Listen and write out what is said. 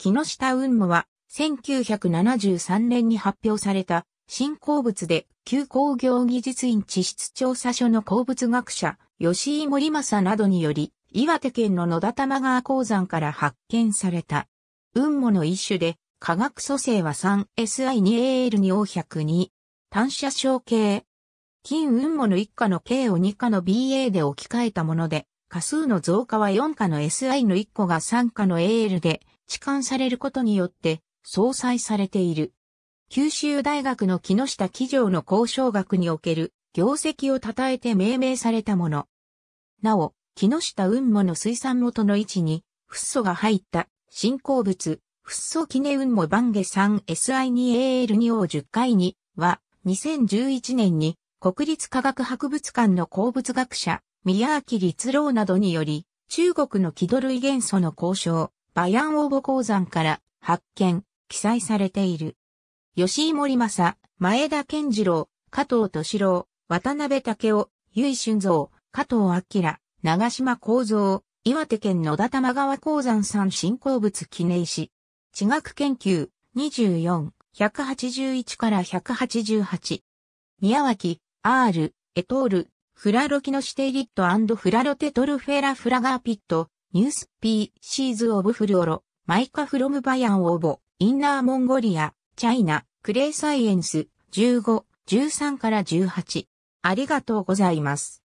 木下雲母は、1973年に発表された、新鉱物で、旧工業技術院地質調査所の鉱物学者、吉井森正などにより、岩手県の野田玉川鉱山から発見された。雲母の一種で、化学組成は 3SI2AL2O102。単車小系。金雲母の1価の K を2価の BA で置き換えたもので、価数の増加は4価の SI の1個が3価の AL で、置換されることによって相殺されている。九州大学の木下企業の交渉学における業績を称えて命名されたもの。なお、木下雲母の水産元の位置に、フッ素が入った新鉱物、フッ素キネ雲母バンゲ 3SI2AL2 を10回には、2011年に国立科学博物館の鉱物学者、宮脇立郎などにより、中国の気土類元素の交渉、バヤンオボ鉱山から発見、記載されている。吉井森正、前田健次郎、加藤敏郎、渡辺武雄、結井俊造、加藤明、長島幸三、岩手県野田玉川鉱山産振興物記念誌。地学研究24、181から188。宮脇、R、エトール、フラロキノシテイリットフラロテトルフェラフラガーピット、ニュースピーシーズオブフルオロ、マイカフロムバヤンオーボ、インナーモンゴリア、チャイナ、クレイサイエンス、15、13から18。ありがとうございます。